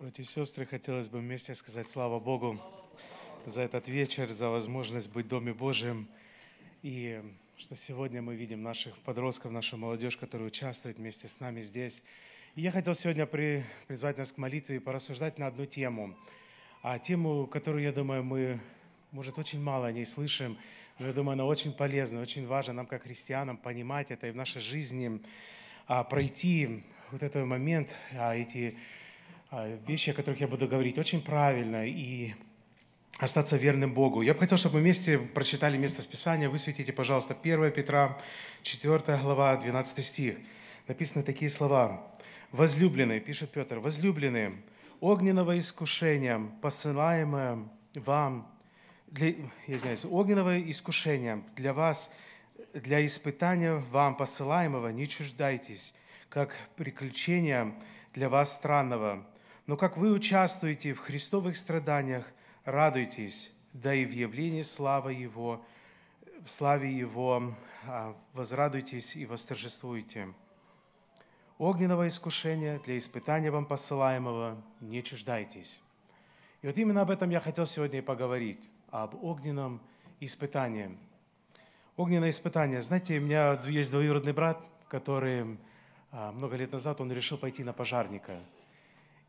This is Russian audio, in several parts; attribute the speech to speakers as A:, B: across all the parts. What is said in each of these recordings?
A: Братья и сестры, хотелось бы вместе сказать слава Богу за этот вечер, за возможность быть в Доме Божьем. И что сегодня мы видим наших подростков, нашу молодежь, которая участвует вместе с нами здесь. И я хотел сегодня при, призвать нас к молитве и порассуждать на одну тему. А тему, которую, я думаю, мы, может, очень мало о ней слышим, но я думаю, она очень полезна, очень важна нам, как христианам, понимать это и в нашей жизни а, пройти вот этот момент, а, эти а, вещи, о которых я буду говорить, очень правильно и остаться верным Богу. Я бы хотел, чтобы мы вместе прочитали место с Писания. Высветите, пожалуйста, 1 Петра, 4 глава, 12 стих. Написаны такие слова. «Возлюбленные, — пишет Петр, — возлюбленные, огненного искушения, посылаемое вам, для, я извиняюсь, огненного искушения для вас, для испытания вам посылаемого не чуждайтесь, как приключения для вас странного, но как вы участвуете в христовых страданиях, радуйтесь, да и в явлении славы Его, в славе Его а, возрадуйтесь и восторжествуйте. Огненного искушения для испытания вам посылаемого не чуждайтесь. И вот именно об этом я хотел сегодня и поговорить, об огненном испытании. Огненное испытание. Знаете, у меня есть двоюродный брат, который а, много лет назад он решил пойти на пожарника –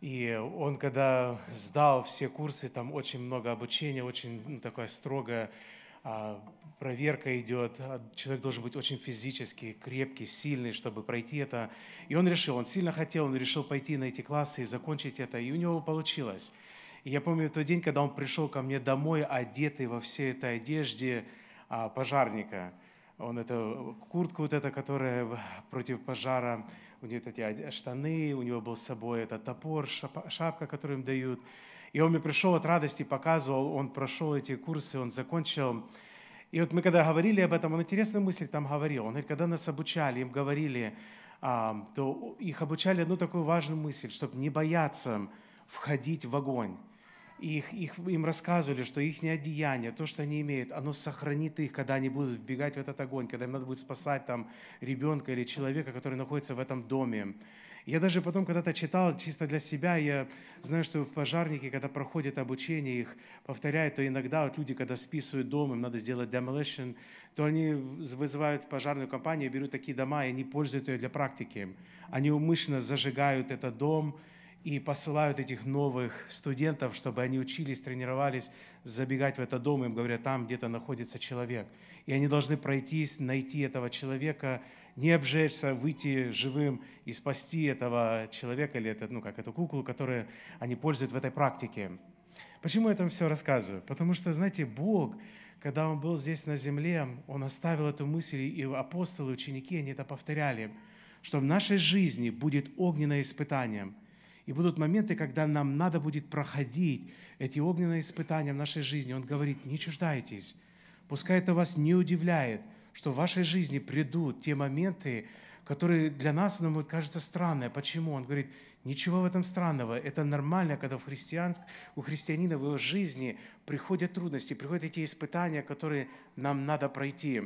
A: и он, когда сдал все курсы, там очень много обучения, очень ну, такая строгая а, проверка идет. А, человек должен быть очень физически крепкий, сильный, чтобы пройти это. И он решил, он сильно хотел, он решил пойти на эти классы и закончить это. И у него получилось. И я помню тот день, когда он пришел ко мне домой, одетый во всей этой одежде а, пожарника. Он это куртку вот эта, которая против пожара, у него эти штаны, у него был с собой этот топор, шапка, которую им дают. И он мне пришел от радости, показывал, он прошел эти курсы, он закончил. И вот мы когда говорили об этом, он интересные мысли там говорил. Он говорит, когда нас обучали, им говорили, а, то их обучали одну такую важную мысль, чтобы не бояться входить в огонь и их, их, им рассказывали, что их одеяние, то, что они имеют, оно сохранит их, когда они будут вбегать в этот огонь, когда им надо будет спасать там ребенка или человека, который находится в этом доме. Я даже потом когда-то читал чисто для себя, я знаю, что пожарники, когда проходят обучение, их повторяют, то иногда вот люди, когда списывают дом, им надо сделать demolition, то они вызывают пожарную компанию, берут такие дома, и они пользуют ее для практики. Они умышленно зажигают этот дом, и посылают этих новых студентов, чтобы они учились, тренировались, забегать в этот дом, им говорят, там где-то находится человек. И они должны пройтись, найти этого человека, не обжечься, выйти живым и спасти этого человека или это, ну, как эту куклу, которую они пользуют в этой практике. Почему я там все рассказываю? Потому что, знаете, Бог, когда Он был здесь на земле, Он оставил эту мысль, и апостолы, ученики, они это повторяли, что в нашей жизни будет огненное испытание – и будут моменты, когда нам надо будет проходить эти огненные испытания в нашей жизни. Он говорит, не чуждайтесь. Пускай это вас не удивляет, что в вашей жизни придут те моменты, которые для нас нам ну, кажется странные. Почему? Он говорит, ничего в этом странного. Это нормально, когда в христианск, у христианина в его жизни приходят трудности, приходят эти испытания, которые нам надо пройти.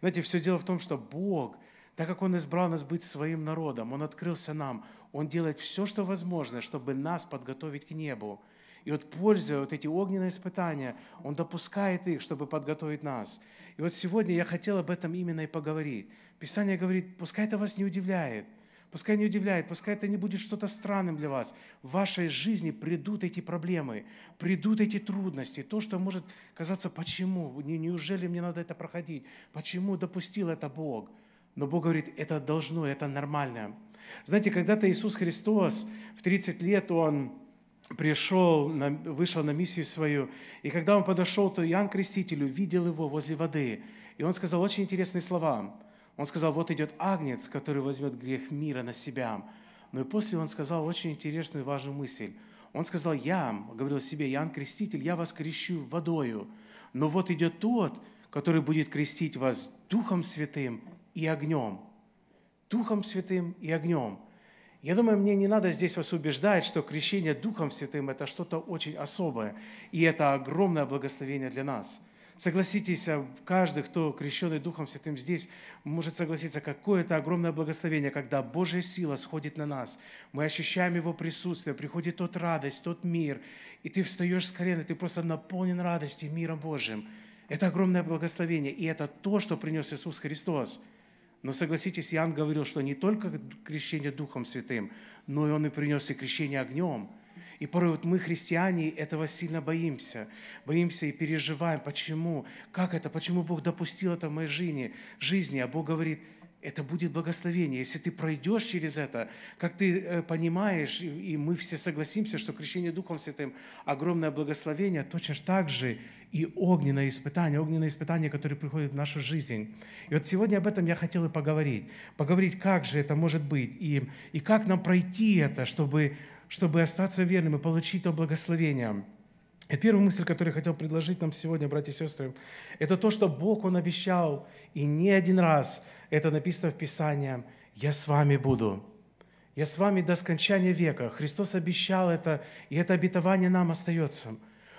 A: Знаете, все дело в том, что Бог, так как Он избрал нас быть своим народом, Он открылся нам, он делает все, что возможно, чтобы нас подготовить к небу. И вот пользуя вот эти огненные испытания, Он допускает их, чтобы подготовить нас. И вот сегодня я хотел об этом именно и поговорить. Писание говорит, пускай это вас не удивляет, пускай не удивляет, пускай это не будет что-то странным для вас. В вашей жизни придут эти проблемы, придут эти трудности, то, что может казаться, почему, неужели мне надо это проходить, почему допустил это Бог. Но Бог говорит, это должно, это нормально. Знаете, когда-то Иисус Христос в 30 лет Он пришел, вышел на миссию свою, и когда Он подошел, то Иоанн Креститель увидел Его возле воды, и Он сказал очень интересные слова. Он сказал, вот идет агнец, который возьмет грех мира на себя. Но и после Он сказал очень интересную и важную мысль. Он сказал, я, говорил себе, Иоанн Креститель, я вас крещу водою, но вот идет тот, который будет крестить вас Духом Святым и огнем. Духом Святым и огнем. Я думаю, мне не надо здесь вас убеждать, что крещение Духом Святым – это что-то очень особое, и это огромное благословение для нас. Согласитесь, а, каждый, кто крещенный Духом Святым здесь, может согласиться, какое это огромное благословение, когда Божья сила сходит на нас. Мы ощущаем Его присутствие, приходит тот радость, тот мир, и ты встаешь с колена, ты просто наполнен радостью, миром Божьим. Это огромное благословение, и это то, что принес Иисус Христос – но согласитесь, Иоанн говорил, что не только крещение Духом Святым, но и он и принес и крещение огнем. И порой вот мы, христиане, этого сильно боимся. Боимся и переживаем, почему, как это, почему Бог допустил это в моей жизни. жизни. А Бог говорит – это будет благословение. Если ты пройдешь через это, как ты э, понимаешь, и мы все согласимся, что крещение Духом Святым – огромное благословение, точно так же и огненное испытание, огненное испытание, которое приходит в нашу жизнь. И вот сегодня об этом я хотел и поговорить. Поговорить, как же это может быть, и, и как нам пройти это, чтобы, чтобы остаться верным и получить то благословение. И первая мысль, которую я хотел предложить нам сегодня, братья и сестры, это то, что Бог, Он обещал, и не один раз – это написано в Писании. «Я с вами буду». Я с вами до скончания века. Христос обещал это, и это обетование нам остается.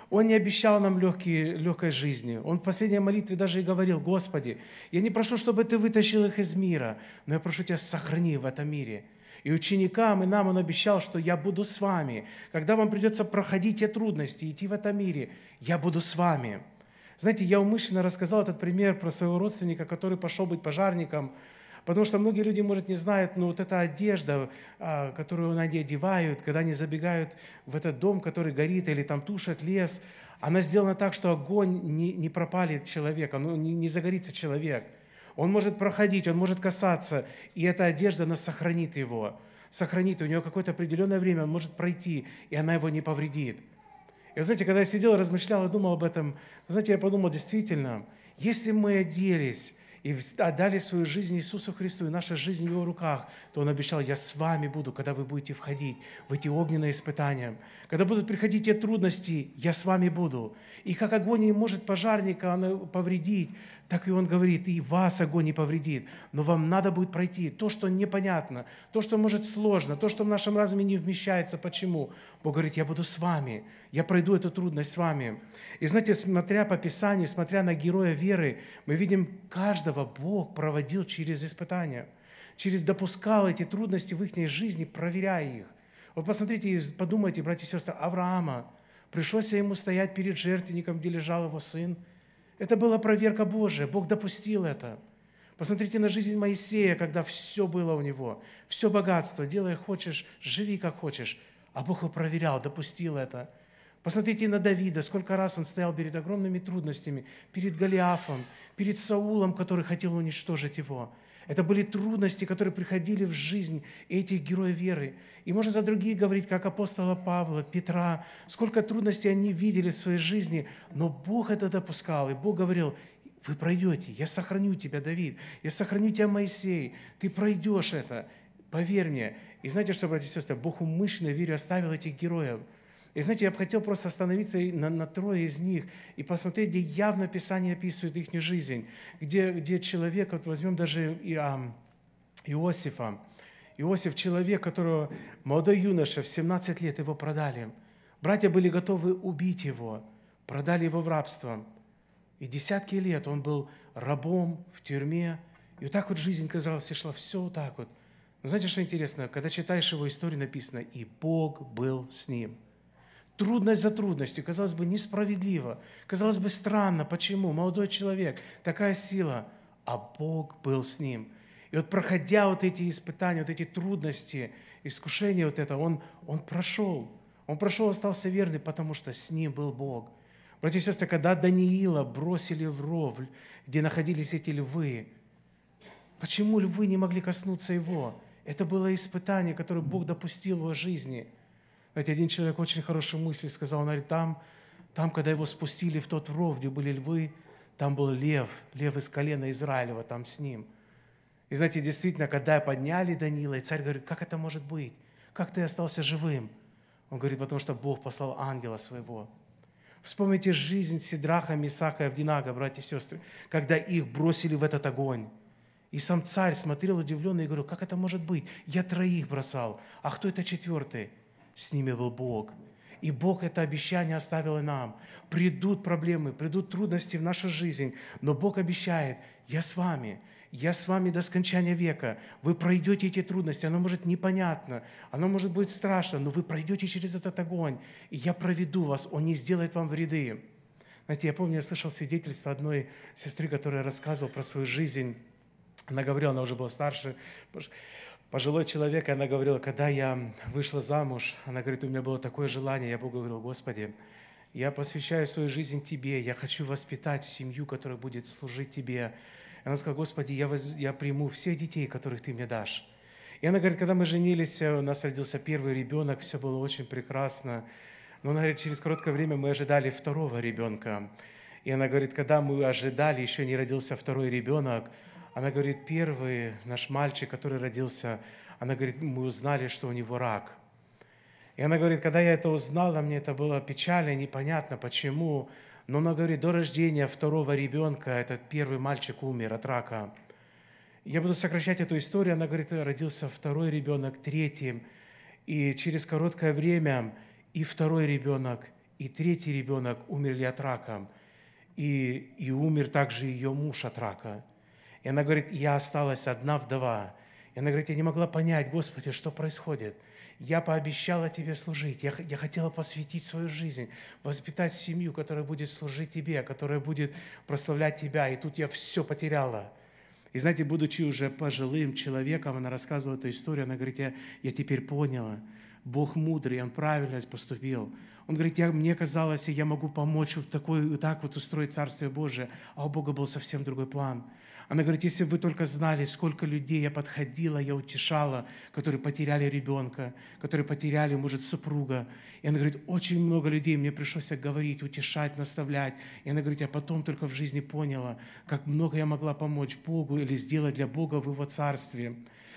A: Он не обещал нам легкие, легкой жизни. Он в последней молитве даже и говорил, «Господи, я не прошу, чтобы Ты вытащил их из мира, но я прошу Тебя, сохрани в этом мире». И ученикам, и нам Он обещал, что «Я буду с вами». Когда вам придется проходить те трудности, идти в этом мире, «Я буду с вами». Знаете, я умышленно рассказал этот пример про своего родственника, который пошел быть пожарником, потому что многие люди, может, не знают, но вот эта одежда, а, которую они одевают, когда они забегают в этот дом, который горит, или там тушат лес, она сделана так, что огонь не, не пропалит человека, ну, не, не загорится человек. Он может проходить, он может касаться, и эта одежда, она сохранит его, сохранит, у него какое-то определенное время он может пройти, и она его не повредит – и вы знаете, когда я сидел, размышлял и думал об этом, вы знаете, я подумал, действительно, если мы оделись и отдали свою жизнь Иисусу Христу, и наша жизнь в Его руках, то Он обещал, я с вами буду, когда вы будете входить в эти огненные испытания. Когда будут приходить те трудности, я с вами буду. И как огонь не может пожарника э, повредить, так и он говорит, и вас огонь не повредит, но вам надо будет пройти то, что непонятно, то, что может сложно, то, что в нашем разуме не вмещается. Почему? Бог говорит, я буду с вами, я пройду эту трудность с вами. И знаете, смотря по Писанию, смотря на героя веры, мы видим, каждого Бог проводил через испытания, через допускал эти трудности в их жизни, проверяя их. Вот посмотрите и подумайте, братья и сестры, Авраама, пришлось ему стоять перед жертвенником, где лежал его сын – это была проверка Божия. Бог допустил это. Посмотрите на жизнь Моисея, когда все было у него, все богатство, делай хочешь, живи как хочешь. А Бог его проверял, допустил это. Посмотрите на Давида, сколько раз он стоял перед огромными трудностями, перед Голиафом, перед Саулом, который хотел уничтожить его. Это были трудности, которые приходили в жизнь этих героев веры. И можно за другие говорить, как апостола Павла, Петра, сколько трудностей они видели в своей жизни, но Бог это допускал, и Бог говорил, вы пройдете, я сохраню тебя, Давид, я сохраню тебя, Моисей, ты пройдешь это, поверь мне. И знаете что, братья и сестры, Бог умышленно верю оставил этих героев – и знаете, я бы хотел просто остановиться на, на трое из них и посмотреть, где явно Писание описывает их жизнь, где, где человек, вот возьмем даже Иам, Иосифа. Иосиф – человек, которого молодой юноша в 17 лет его продали. Братья были готовы убить его, продали его в рабство. И десятки лет он был рабом в тюрьме. И вот так вот жизнь, казалось, и шла все вот так вот. Но знаете, что интересно? Когда читаешь его историю, написано «И Бог был с ним» трудность за трудностью, казалось бы, несправедливо, казалось бы, странно, почему молодой человек, такая сила, а Бог был с ним. И вот проходя вот эти испытания, вот эти трудности, искушения вот это, он, он прошел. Он прошел, остался верный, потому что с ним был Бог. Братья и сестры, когда Даниила бросили в ровль где находились эти львы, почему львы не могли коснуться его? Это было испытание, которое Бог допустил в его жизни – знаете, один человек очень хорошую мысль сказал, он говорит, там, там, когда его спустили в тот ров, где были львы, там был лев, лев из колена Израилева, там с ним. И знаете, действительно, когда подняли Данила, и царь говорит, как это может быть? Как ты остался живым? Он говорит, потому что Бог послал ангела своего. Вспомните жизнь Сидраха, Мисаха и Авдинага, братья и сестры, когда их бросили в этот огонь. И сам царь смотрел удивленно и говорил, как это может быть? Я троих бросал, а кто это четвертый? с ними был Бог. И Бог это обещание оставил и нам. Придут проблемы, придут трудности в нашу жизнь, но Бог обещает, я с вами, я с вами до скончания века. Вы пройдете эти трудности. Оно может непонятно, оно может быть страшно, но вы пройдете через этот огонь, и я проведу вас, он не сделает вам вреды. Знаете, я помню, я слышал свидетельство одной сестры, которая рассказывала про свою жизнь. Она говорила, она уже была старше пожилой человек, она говорила, когда я вышла замуж, она говорит, у меня было такое желание, я Богу говорил, Господи, я посвящаю свою жизнь Тебе, я хочу воспитать семью, которая будет служить Тебе. И она сказала, Господи, я, воз... я приму всех детей, которых Ты мне дашь. И она говорит, когда мы женились, э, у нас родился первый ребенок, все было очень прекрасно. Но она говорит, через короткое время мы ожидали второго ребенка. И она говорит, когда мы ожидали, еще не родился второй ребенок, она говорит, первый наш мальчик, который родился, она говорит, мы узнали, что у него рак. И она говорит, когда я это узнала, мне это было печально, непонятно почему. Но она говорит, до рождения второго ребенка этот первый мальчик умер от рака. Я буду сокращать эту историю. Она говорит, родился второй ребенок, третий. И через короткое время и второй ребенок, и третий ребенок умерли от рака. И, и умер также ее муж от рака. И она говорит, я осталась одна вдова. И она говорит, я не могла понять, Господи, что происходит. Я пообещала Тебе служить. Я, я хотела посвятить свою жизнь, воспитать семью, которая будет служить Тебе, которая будет прославлять Тебя. И тут я все потеряла. И знаете, будучи уже пожилым человеком, она рассказывала эту историю, она говорит, я, я теперь поняла, Бог мудрый, Он правильно поступил. Он говорит, я, мне казалось, я могу помочь вот, такой, так вот устроить Царствие Божие, а у Бога был совсем другой план – она говорит, если бы вы только знали, сколько людей я подходила, я утешала, которые потеряли ребенка, которые потеряли, может, супруга. И она говорит, очень много людей мне пришлось говорить, утешать, наставлять. И она говорит, я потом только в жизни поняла, как много я могла помочь Богу или сделать для Бога в Его Царстве.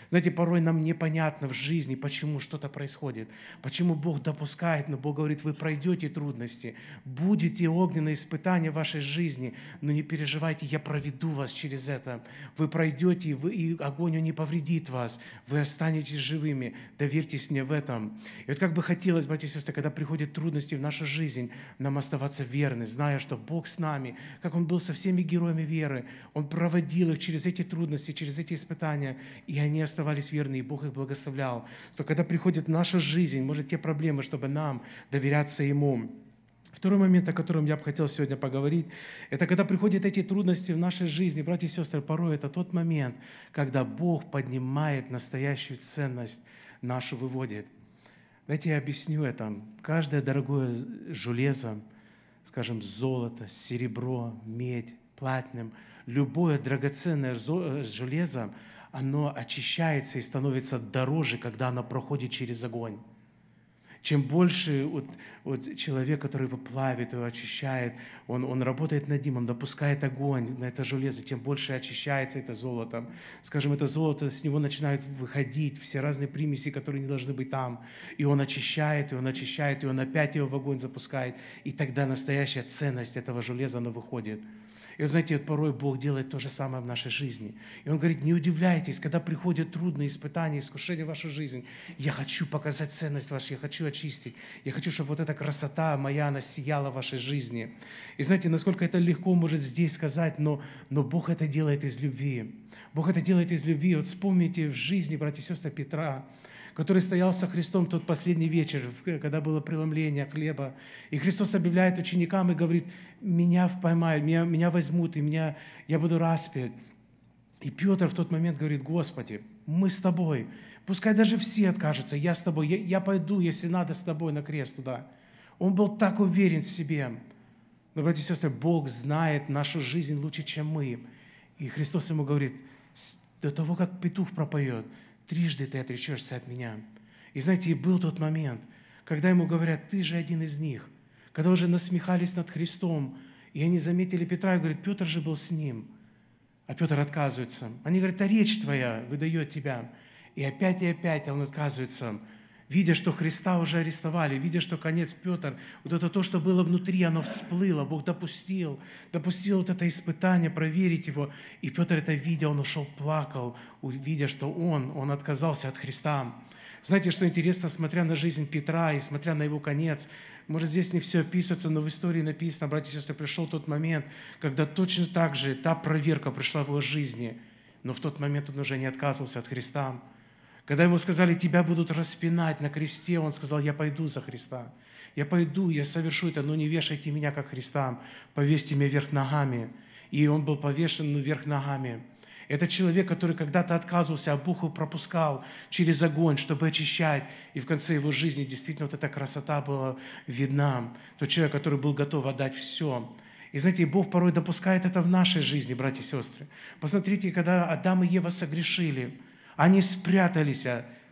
A: Знаете, порой нам непонятно в жизни, почему что-то происходит, почему Бог допускает, но Бог говорит, вы пройдете трудности, будете огненные испытания в вашей жизни, но не переживайте, я проведу вас через это это. Вы пройдете, вы, и огонь не повредит вас. Вы останетесь живыми. Доверьтесь мне в этом. И вот как бы хотелось, братья и сестры, когда приходят трудности в нашу жизнь, нам оставаться верны, зная, что Бог с нами, как Он был со всеми героями веры. Он проводил их через эти трудности, через эти испытания, и они оставались верны, и Бог их благословлял. То когда приходит наша жизнь, может, те проблемы, чтобы нам доверяться Ему. Второй момент, о котором я бы хотел сегодня поговорить, это когда приходят эти трудности в нашей жизни, братья и сестры, порой это тот момент, когда Бог поднимает настоящую ценность нашу, выводит. Знаете, я объясню это. Каждое дорогое железо, скажем, золото, серебро, медь, платным, любое драгоценное э, железо, оно очищается и становится дороже, когда оно проходит через огонь. Чем больше вот, вот человек, который его плавит, его очищает, он, он работает над ним, он допускает огонь на это железо, тем больше очищается это золото. Скажем, это золото, с него начинают выходить все разные примеси, которые не должны быть там. И он очищает, и он очищает, и он опять его в огонь запускает. И тогда настоящая ценность этого железа, она выходит – и знаете, вот порой Бог делает то же самое в нашей жизни. И Он говорит, не удивляйтесь, когда приходят трудные испытания, искушения в вашу жизнь. Я хочу показать ценность вашу, я хочу очистить. Я хочу, чтобы вот эта красота моя, она сияла в вашей жизни. И знаете, насколько это легко может здесь сказать, но, но Бог это делает из любви. Бог это делает из любви. Вот вспомните в жизни, братья и сестры Петра, который стоял со Христом тот последний вечер, когда было преломление хлеба. И Христос объявляет ученикам и говорит, меня поймают, меня, меня возьмут, и меня, я буду распят. И Петр в тот момент говорит, Господи, мы с Тобой. Пускай даже все откажутся, я с Тобой, я, я пойду, если надо, с Тобой на крест туда. Он был так уверен в себе. Но, братья и сестры, Бог знает нашу жизнь лучше, чем мы. И Христос ему говорит, до того, как петух пропоет, трижды ты отречешься от меня. И знаете, и был тот момент, когда ему говорят, ты же один из них. Когда уже насмехались над Христом, и они заметили Петра и говорят, Петр же был с ним. А Петр отказывается. Они говорят, а речь твоя выдает тебя. И опять и опять он отказывается видя, что Христа уже арестовали, видя, что конец Петр, вот это то, что было внутри, оно всплыло, Бог допустил, допустил вот это испытание, проверить его. И Петр это видя, он ушел, плакал, видя, что он, он отказался от Христа. Знаете, что интересно, смотря на жизнь Петра и смотря на его конец, может, здесь не все описывается, но в истории написано, братья и сестры, пришел тот момент, когда точно так же та проверка пришла в его жизни, но в тот момент он уже не отказывался от Христа. Когда ему сказали, тебя будут распинать на кресте, он сказал, я пойду за Христа. Я пойду, я совершу это, но не вешайте меня, как Христам, повесьте меня вверх ногами. И он был повешен ну, вверх ногами. Это человек, который когда-то отказывался, а Бог его пропускал через огонь, чтобы очищать. И в конце его жизни действительно вот эта красота была видна. Тот человек, который был готов отдать все. И знаете, Бог порой допускает это в нашей жизни, братья и сестры. Посмотрите, когда Адам и Ева согрешили – они спрятались.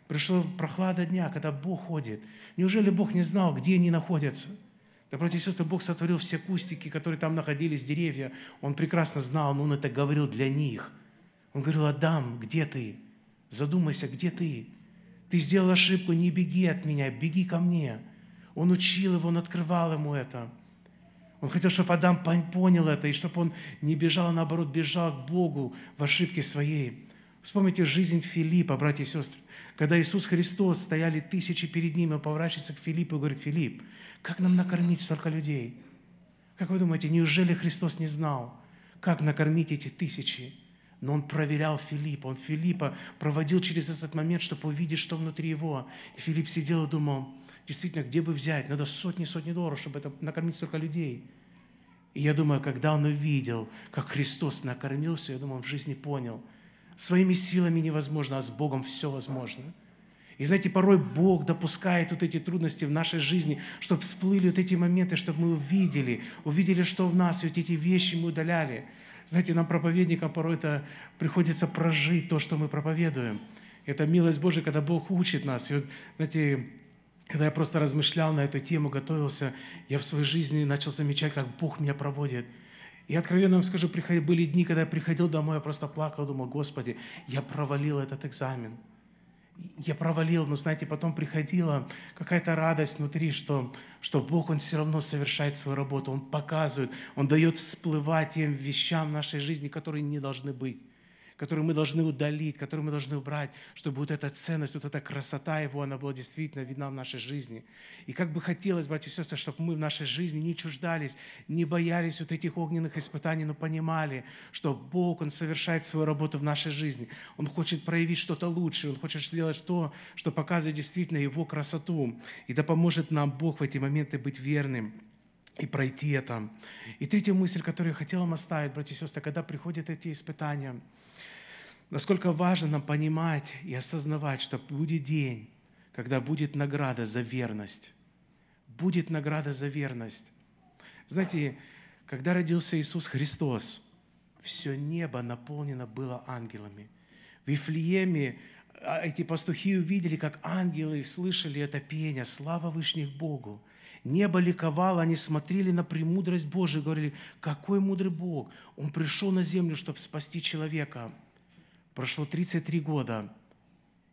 A: Пришла прохлада дня, когда Бог ходит. Неужели Бог не знал, где они находятся? Да, братья и сестры, Бог сотворил все кустики, которые там находились, деревья. Он прекрасно знал, но Он это говорил для них. Он говорил, Адам, где ты? Задумайся, где ты? Ты сделал ошибку, не беги от меня, беги ко мне. Он учил его, он открывал ему это. Он хотел, чтобы Адам понял это, и чтобы он не бежал, а наоборот, бежал к Богу в ошибке своей. Вспомните жизнь Филиппа, братья и сестры. Когда Иисус Христос, стояли тысячи перед ним, он поворачивается к Филиппу и говорит, «Филипп, как нам накормить столько людей?» Как вы думаете, неужели Христос не знал, как накормить эти тысячи? Но он проверял Филиппа, он Филиппа проводил через этот момент, чтобы увидеть, что внутри его. И Филипп сидел и думал, действительно, где бы взять? Надо сотни-сотни долларов, чтобы это накормить столько людей. И я думаю, когда он увидел, как Христос накормился, я думаю, он в жизни понял – Своими силами невозможно, а с Богом все возможно. И знаете, порой Бог допускает вот эти трудности в нашей жизни, чтобы всплыли вот эти моменты, чтобы мы увидели, увидели, что в нас, и вот эти вещи мы удаляли. Знаете, нам, проповедникам, порой это приходится прожить то, что мы проповедуем. Это милость Божия, когда Бог учит нас. И вот, знаете, когда я просто размышлял на эту тему, готовился, я в своей жизни начал замечать, как Бог меня проводит – и откровенно вам скажу, были дни, когда я приходил домой, я просто плакал, думал, Господи, я провалил этот экзамен. Я провалил, но, знаете, потом приходила какая-то радость внутри, что, что Бог, Он все равно совершает свою работу, Он показывает, Он дает всплывать тем вещам нашей жизни, которые не должны быть которые мы должны удалить, которые мы должны убрать, чтобы вот эта ценность, вот эта красота Его, она была действительно видна в нашей жизни. И как бы хотелось, братья и сестры, чтобы мы в нашей жизни не чуждались, не боялись вот этих огненных испытаний, но понимали, что Бог, Он совершает свою работу в нашей жизни. Он хочет проявить что-то лучшее, Он хочет сделать то, что показывает действительно Его красоту. И да поможет нам Бог в эти моменты быть верным и пройти это. И третья мысль, которую я хотел вам оставить, братья и сестры, когда приходят эти испытания, насколько важно нам понимать и осознавать, что будет день, когда будет награда за верность. Будет награда за верность. Знаете, когда родился Иисус Христос, все небо наполнено было ангелами. В Вифлееме а, эти пастухи увидели, как ангелы слышали это пение «Слава Вышних Богу!» Небо ликовало, они смотрели на премудрость Божию, говорили, какой мудрый Бог, Он пришел на землю, чтобы спасти человека. Прошло 33 года,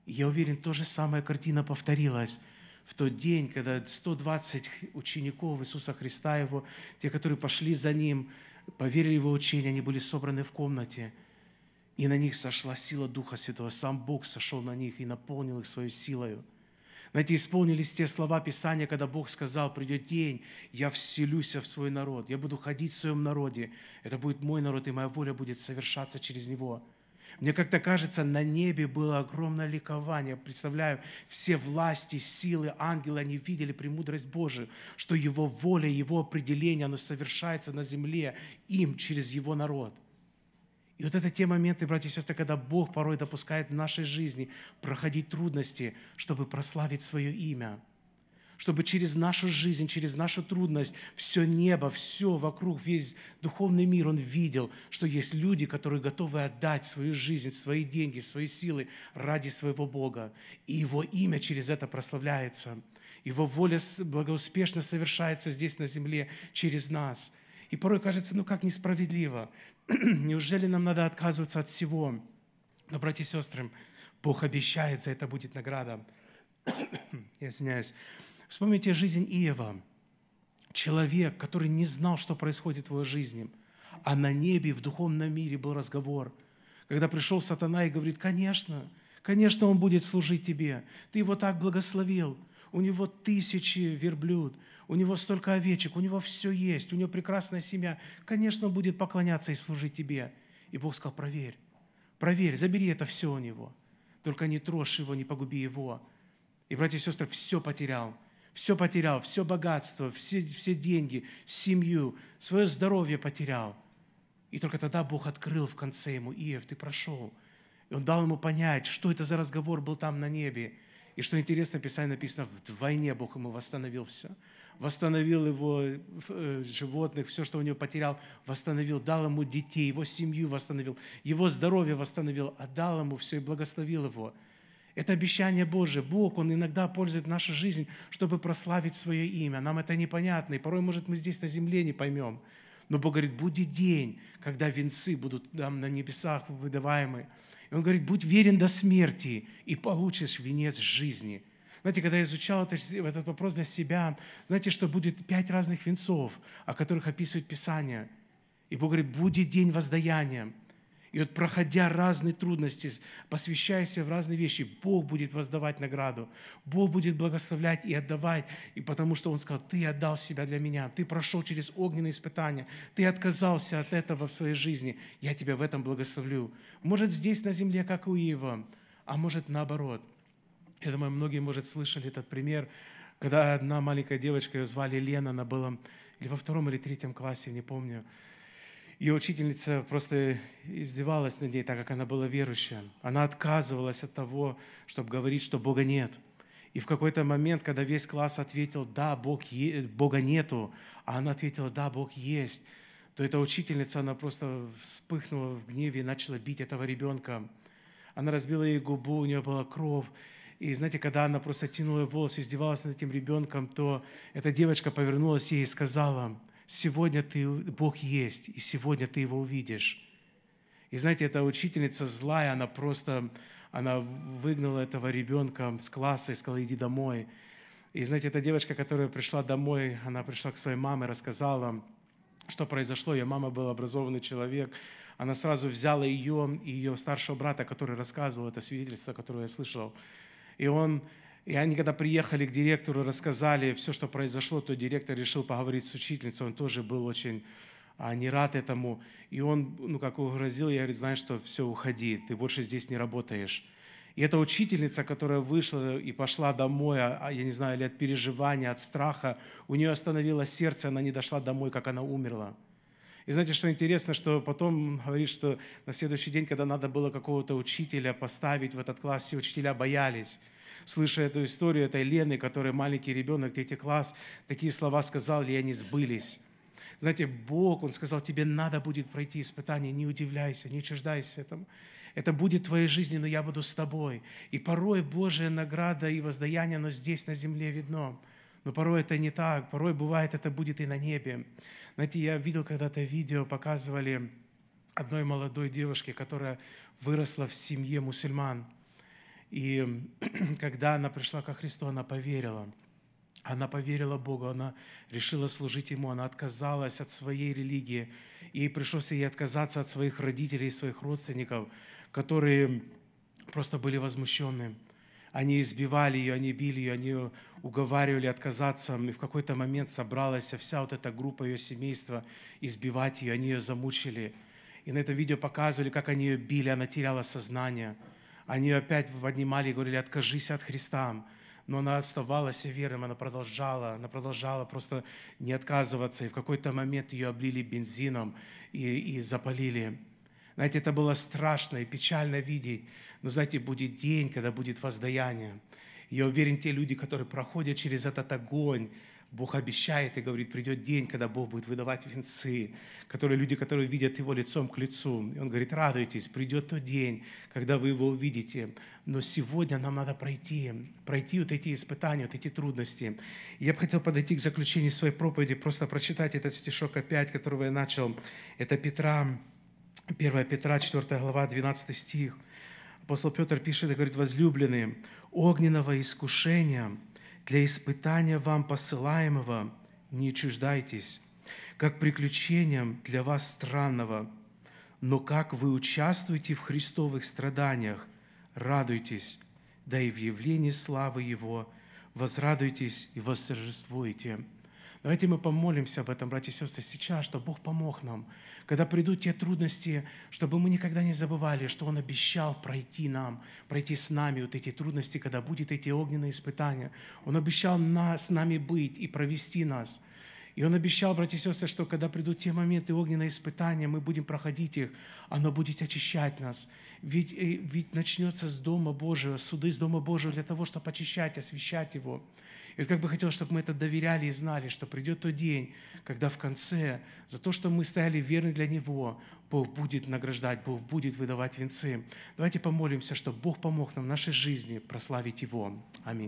A: и я уверен, то же самое картина повторилась в тот день, когда 120 учеников Иисуса Христа Его, те, которые пошли за Ним, поверили в Его учение, они были собраны в комнате – и на них сошла сила Духа Святого. Сам Бог сошел на них и наполнил их своей силою – знаете, исполнились те слова Писания, когда Бог сказал, придет день, я вселюсь в свой народ, я буду ходить в своем народе, это будет мой народ, и моя воля будет совершаться через него. Мне как-то кажется, на небе было огромное ликование. Представляю, все власти, силы, ангелы, они видели премудрость Божию, что Его воля, Его определение, оно совершается на земле им через Его народ – и вот это те моменты, братья и сестры, когда Бог порой допускает в нашей жизни проходить трудности, чтобы прославить свое имя, чтобы через нашу жизнь, через нашу трудность все небо, все вокруг, весь духовный мир, он видел, что есть люди, которые готовы отдать свою жизнь, свои деньги, свои силы ради своего Бога. И его имя через это прославляется. Его воля благоуспешно совершается здесь на земле через нас – и порой кажется, ну как несправедливо. Неужели нам надо отказываться от всего? Но, братья и сестры, Бог обещает, за это будет награда. Я извиняюсь. Вспомните жизнь Иева, Человек, который не знал, что происходит в его жизни. А на небе, в духовном мире был разговор. Когда пришел сатана и говорит, конечно, конечно, он будет служить тебе. Ты его так благословил. У него тысячи верблюд, у него столько овечек, у него все есть, у него прекрасная семья. Конечно, он будет поклоняться и служить тебе. И Бог сказал, проверь, проверь, забери это все у него. Только не трожь его, не погуби его. И, братья и сестры, все потерял. Все потерял, все богатство, все, все деньги, семью, свое здоровье потерял. И только тогда Бог открыл в конце ему, Иев, ты прошел. И он дал ему понять, что это за разговор был там на небе. И что интересно, в Писании написано, в войне Бог ему восстановил все восстановил его э, животных, все, что у него потерял, восстановил, дал ему детей, его семью восстановил, его здоровье восстановил, отдал ему все и благословил его. Это обещание Божие. Бог, Он иногда пользует нашу жизнь, чтобы прославить свое имя. Нам это непонятно, и порой, может, мы здесь на земле не поймем. Но Бог говорит, будет день, когда венцы будут там на небесах выдаваемы. И Он говорит, будь верен до смерти, и получишь венец жизни – знаете, когда я изучал этот, вопрос для себя, знаете, что будет пять разных венцов, о которых описывает Писание. И Бог говорит, будет день воздаяния. И вот проходя разные трудности, посвящаясь в разные вещи, Бог будет воздавать награду. Бог будет благословлять и отдавать, и потому что Он сказал, ты отдал себя для меня, ты прошел через огненные испытания, ты отказался от этого в своей жизни, я тебя в этом благословлю. Может, здесь на земле, как у Иева, а может, наоборот – я думаю, многие, может, слышали этот пример, когда одна маленькая девочка, ее звали Лена, она была или во втором, или третьем классе, не помню. Ее учительница просто издевалась над ней, так как она была верующая. Она отказывалась от того, чтобы говорить, что Бога нет. И в какой-то момент, когда весь класс ответил, да, Бог е... Бога нету, а она ответила, да, Бог есть, то эта учительница, она просто вспыхнула в гневе и начала бить этого ребенка. Она разбила ей губу, у нее была кровь. И знаете, когда она просто тянула волосы, издевалась над этим ребенком, то эта девочка повернулась ей и сказала, сегодня ты, Бог есть, и сегодня ты его увидишь. И знаете, эта учительница злая, она просто, она выгнала этого ребенка с класса и сказала, иди домой. И знаете, эта девочка, которая пришла домой, она пришла к своей маме, рассказала, что произошло. Ее мама был образованный человек. Она сразу взяла ее и ее старшего брата, который рассказывал это свидетельство, которое я слышал, и он и они, когда приехали к директору, рассказали все, что произошло, то директор решил поговорить с учительницей. Он тоже был очень а, не рад этому. И он, ну, как угрозил, я говорю, знаешь, что все, уходи, ты больше здесь не работаешь. И эта учительница, которая вышла и пошла домой, а, а, я не знаю, или от переживания, от страха, у нее остановилось сердце, она не дошла домой, как она умерла. И знаете, что интересно, что потом говорит, что на следующий день, когда надо было какого-то учителя поставить в этот класс, все учителя боялись слыша эту историю этой Лены, которая маленький ребенок, третий класс, такие слова сказал, и они сбылись. Знаете, Бог, Он сказал, тебе надо будет пройти испытание, не удивляйся, не чуждайся этому. Это будет твоей жизнью, но я буду с тобой. И порой Божья награда и воздаяние, оно здесь на земле видно. Но порой это не так, порой бывает это будет и на небе. Знаете, я видел когда-то видео, показывали одной молодой девушке, которая выросла в семье мусульман. И когда она пришла ко Христу, она поверила. Она поверила Богу, она решила служить Ему, она отказалась от своей религии. И пришлось ей отказаться от своих родителей, своих родственников, которые просто были возмущены. Они избивали ее, они били ее, они уговаривали отказаться. И в какой-то момент собралась вся вот эта группа ее семейства избивать ее. Они ее замучили. И на этом видео показывали, как они ее били, она теряла сознание. Они ее опять поднимали и говорили, откажись от Христа. Но она оставалась верным, она продолжала, она продолжала просто не отказываться. И в какой-то момент ее облили бензином и, и запалили. Знаете, это было страшно и печально видеть. Но, знаете, будет день, когда будет воздаяние. я уверен, те люди, которые проходят через этот огонь, Бог обещает и говорит, придет день, когда Бог будет выдавать венцы, которые люди, которые видят Его лицом к лицу. И Он говорит, радуйтесь, придет тот день, когда вы Его увидите. Но сегодня нам надо пройти, пройти вот эти испытания, вот эти трудности. я бы хотел подойти к заключению своей проповеди, просто прочитать этот стишок опять, который я начал. Это Петра 1 Петра, 4 глава, 12 стих. Апостол Петр пишет и говорит, «Возлюбленные, огненного искушения для испытания вам посылаемого не чуждайтесь, как приключением для вас странного, но как вы участвуете в христовых страданиях, радуйтесь, да и в явлении славы Его возрадуйтесь и восторжествуйте». Давайте мы помолимся об этом, братья и сестры, сейчас, чтобы Бог помог нам. Когда придут те трудности, чтобы мы никогда не забывали, что Он обещал пройти нам, пройти с нами вот эти трудности, когда будут эти огненные испытания. Он обещал нас, с нами быть и провести нас – и Он обещал, братья и сестры, что когда придут те моменты огненные испытания, мы будем проходить их, оно будет очищать нас. Ведь, э, ведь начнется с Дома Божьего, суды с Дома Божьего для того, чтобы очищать, освещать его. И вот как бы хотел, чтобы мы это доверяли и знали, что придет тот день, когда в конце за то, что мы стояли верны для Него, Бог будет награждать, Бог будет выдавать венцы. Давайте помолимся, чтобы Бог помог нам в нашей жизни прославить Его. Аминь.